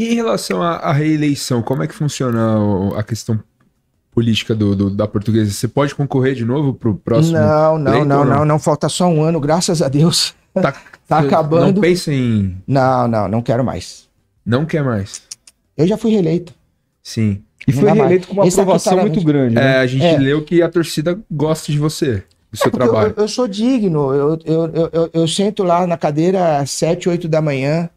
E em relação à, reeleição, como é que funciona a questão política do, do, da portuguesa? Você pode concorrer de novo para o próximo? Não, não, não, não, não, Falta só um ano, graças a Deus. Tá, tá acabando. Não pensa em. Não, não, não quero mais. Não quer mais. Eu já fui reeleito. Sim. E foi reeleito com uma Esse aprovação tá muito grande. Né? É, a gente é. leu que a torcida gosta de você, do seu é trabalho. Eu, eu, sou digno. Eu, eu, eu, eu, eu sento lá na cadeira às 7, 8 da manhã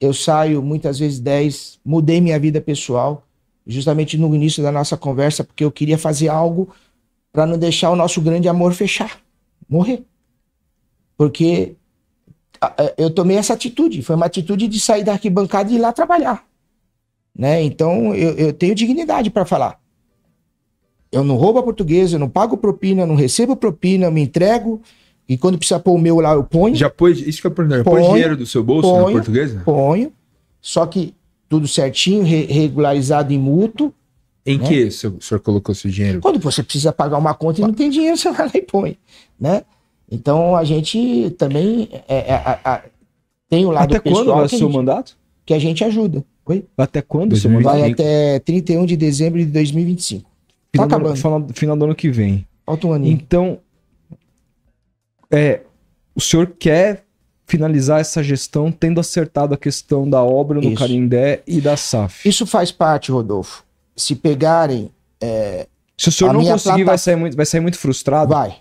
eu saio muitas vezes 10, mudei minha vida pessoal, justamente no início da nossa conversa, porque eu queria fazer algo para não deixar o nosso grande amor fechar, morrer. Porque eu tomei essa atitude, foi uma atitude de sair da arquibancada e ir lá trabalhar. Né? Então eu, eu tenho dignidade para falar. Eu não roubo a portuguesa, eu não pago propina, eu não recebo propina, eu me entrego, e quando precisa pôr o meu lá, eu ponho. Já pôs, isso que é eu ponho, põe dinheiro do seu bolso ponho, na portuguesa? Ponho. Só que tudo certinho, re regularizado em mútuo. Em né? que o senhor colocou seu dinheiro? Quando você precisa pagar uma conta e não tem dinheiro, você vai lá e põe, né? Então a gente também é, é, é, tem o lado Até quando vai o seu mandato? Que a gente ajuda. Oi? Até quando o seu mandato? Vai até 31 de dezembro de 2025. Tá final tá acabando. Do, final, final do ano que vem. Falta um aninho. Então, é, o senhor quer finalizar essa gestão tendo acertado a questão da obra no Isso. Carindé e da SAF. Isso faz parte, Rodolfo. Se pegarem. É, Se o senhor não conseguir, vai, sair muito, vai sair muito frustrado? Vai.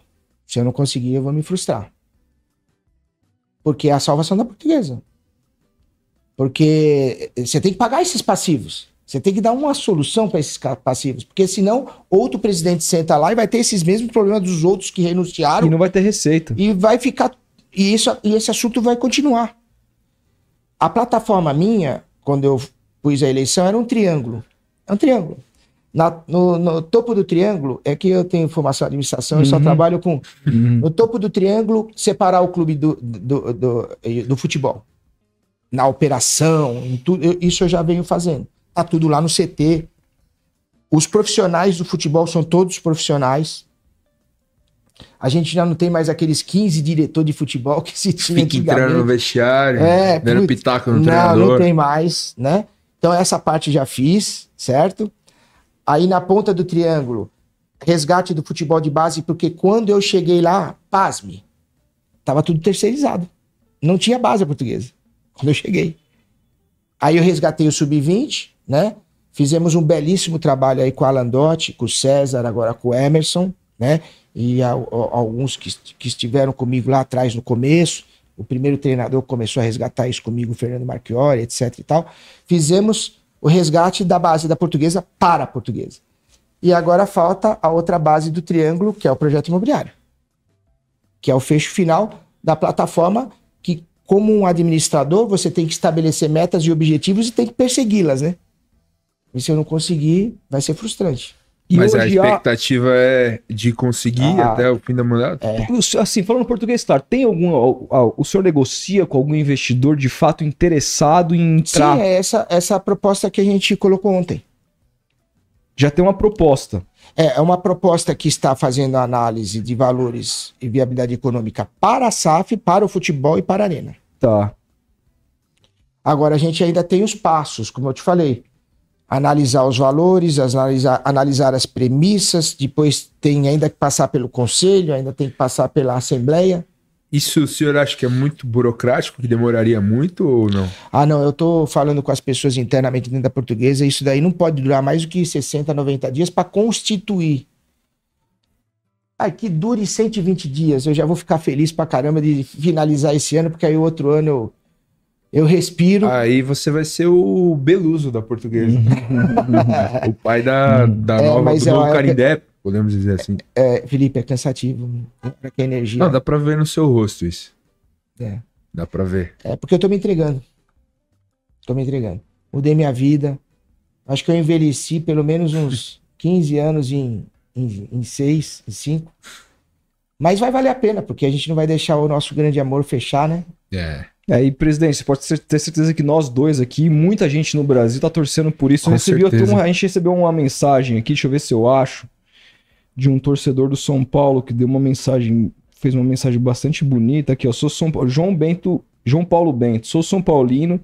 Se eu não conseguir, eu vou me frustrar. Porque é a salvação da portuguesa. Porque você tem que pagar esses passivos. Você tem que dar uma solução para esses passivos, porque senão outro presidente senta lá e vai ter esses mesmos problemas dos outros que renunciaram. E não vai ter receita. E vai ficar. E, isso, e esse assunto vai continuar. A plataforma minha, quando eu pus a eleição, era um triângulo. É um triângulo. Na, no, no, topo do triângulo, é que eu tenho formação em administração, uhum. eu só uhum. trabalho com. Uhum. No topo do triângulo, separar o clube do, do, do, do futebol. Na operação, em tudo, eu, isso eu já venho fazendo tá tudo lá no CT. Os profissionais do futebol são todos profissionais. A gente já não tem mais aqueles 15 diretores de futebol que se tinha. Fica entrando no vestiário, é, dando pitaco no não, treinador. Não, não tem mais, né? Então essa parte já fiz, certo? Aí na ponta do triângulo, resgate do futebol de base, porque quando eu cheguei lá, pasme, tava tudo terceirizado. Não tinha base portuguesa quando eu cheguei. Aí eu resgatei o sub-20, né? Fizemos um belíssimo trabalho aí com a Landotti, com o César, agora com o Emerson, né? E a, a, alguns que, que estiveram comigo lá atrás no começo. O primeiro treinador começou a resgatar isso comigo, o Fernando Marchiori, etc e tal. Fizemos o resgate da base da portuguesa para a portuguesa. E agora falta a outra base do triângulo, que é o projeto imobiliário, que é o fecho final da plataforma que, como um administrador, você tem que estabelecer metas e objetivos e tem que persegui-las, né? E se eu não conseguir, vai ser frustrante. E Mas a expectativa é de conseguir ah, até o fim da mandato? É. Assim, falando português, claro, tem algum. O senhor negocia com algum investidor de fato interessado em entrar? Sim, é essa, essa proposta que a gente colocou ontem. Já tem uma proposta. É, é uma proposta que está fazendo análise de valores e viabilidade econômica para a SAF, para o futebol e para a Arena. Tá. Agora a gente ainda tem os passos, como eu te falei analisar os valores, analisar, analisar as premissas, depois tem ainda que passar pelo conselho, ainda tem que passar pela assembleia. Isso o senhor acha que é muito burocrático, que demoraria muito ou não? Ah, não, eu estou falando com as pessoas internamente dentro da portuguesa, isso daí não pode durar mais do que 60, 90 dias para constituir. Ah, que dure 120 dias, eu já vou ficar feliz pra caramba de finalizar esse ano, porque aí o outro ano eu eu respiro. Aí você vai ser o Beluso da portuguesa. o pai da, da é, nova do novo é, é Carindé, é, podemos dizer assim. É, Felipe, é cansativo. Pra que energia. Não, dá pra ver no seu rosto isso. É. Dá pra ver. É porque eu tô me entregando. Tô me entregando. Mudei minha vida. Acho que eu envelheci pelo menos uns 15 anos em, em, em em Mas vai valer a pena, porque a gente não vai deixar o nosso grande amor fechar, né? É. É, e aí, presidente, você pode ter certeza que nós dois aqui, muita gente no Brasil está torcendo por isso. Com a gente recebeu uma mensagem aqui, deixa eu ver se eu acho, de um torcedor do São Paulo que deu uma mensagem, fez uma mensagem bastante bonita aqui, ó. Sou São Paulo, João Bento, João Paulo Bento, sou São Paulino,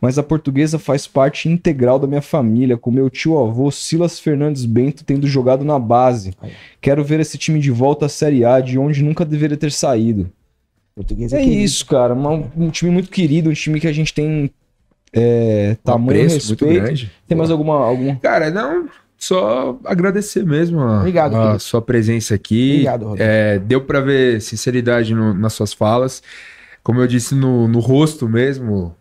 mas a portuguesa faz parte integral da minha família, com meu tio avô Silas Fernandes Bento tendo jogado na base. Quero ver esse time de volta à Série A, de onde nunca deveria ter saído. Português é, é isso, cara. Um, um, time muito querido, um time que a gente tem é, tamanho preço, respeito. Muito grande. Tem Pô. mais alguma, alguma? Cara, não. Só agradecer mesmo a, Obrigado, a sua presença aqui. Obrigado, Rodrigo. É, deu para ver sinceridade no, nas suas falas. Como eu disse, no, no rosto mesmo,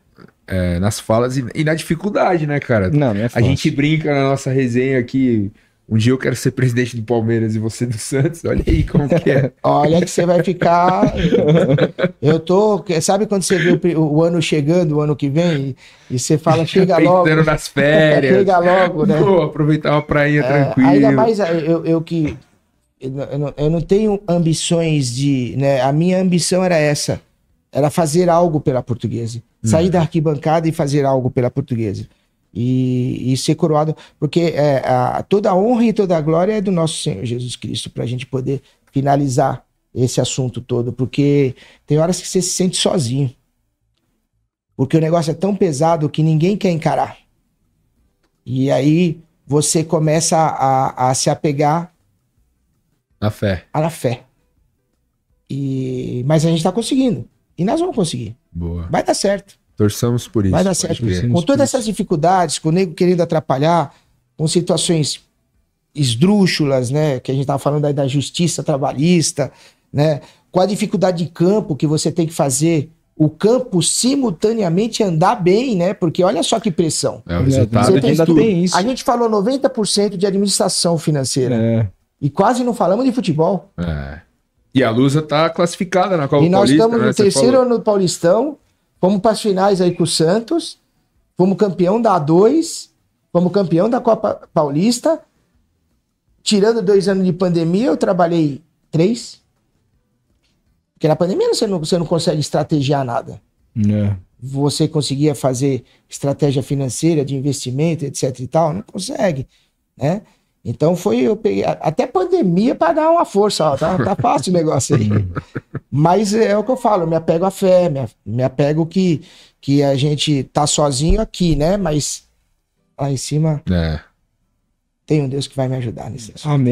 é, nas falas e, e, na dificuldade, né, cara? Não, não é fácil. A gente brinca na nossa resenha aqui, um dia eu quero ser presidente do Palmeiras e você do Santos, olha aí como que é. olha que você vai ficar. Eu tô. Sabe quando você vê o, o ano chegando, o ano que vem, e, você fala, chega Pensando logo. nas férias. chega logo, né? Vou aproveitar uma prainha é, tranquila. Ainda mais eh, eu, eu que. Eu não, eu não tenho ambições de. Né? A minha ambição era essa: era fazer algo pela portuguesa. Hum. Sair hum. da arquibancada e fazer algo pela portuguesa e, e ser coroado, porque é, a, toda a honra e toda a glória é do nosso Senhor Jesus Cristo, para a gente poder finalizar esse assunto todo, porque tem horas que você se sente sozinho. Porque o negócio é tão pesado que ninguém quer encarar. E aí você começa a, a se apegar à fé. À fé. E, mas a gente está conseguindo. E nós vamos conseguir. Boa. Vai dar certo. Torçamos por isso. Vai dar certo. Com todas essas dificuldades, com o nego querendo atrapalhar, com situações esdrúxulas, né? Que a gente estava falando aí da justiça trabalhista, né? Com a dificuldade de campo que você tem que fazer o campo simultaneamente andar bem, né? Porque olha só que pressão. É, o resultado você é ainda tem isso. A gente falou 90% de administração financeira. É. E quase não falamos de futebol. É. E a Lusa está classificada na Copa Paulista. E nós Paulista, estamos no né? terceiro ano do Paulistão Fomos para as finais aí com o Santos, fomos campeão da A2, fomos campeão da Copa Paulista. Tirando dois anos de pandemia, eu trabalhei três. Porque na pandemia você não, você não consegue estrategiar nada. É. Você conseguia fazer estratégia financeira, de investimento, etc e tal? Não consegue, né? Então foi, eu peguei até pandemia para dar uma força, ó, tá, tá fácil o negócio aí. Hum. Mas é, é o que eu falo, eu me apego à fé, me, me apego que, que a gente tá sozinho aqui, né? Mas lá em cima é. tem um Deus que vai me ajudar nisso. Amém.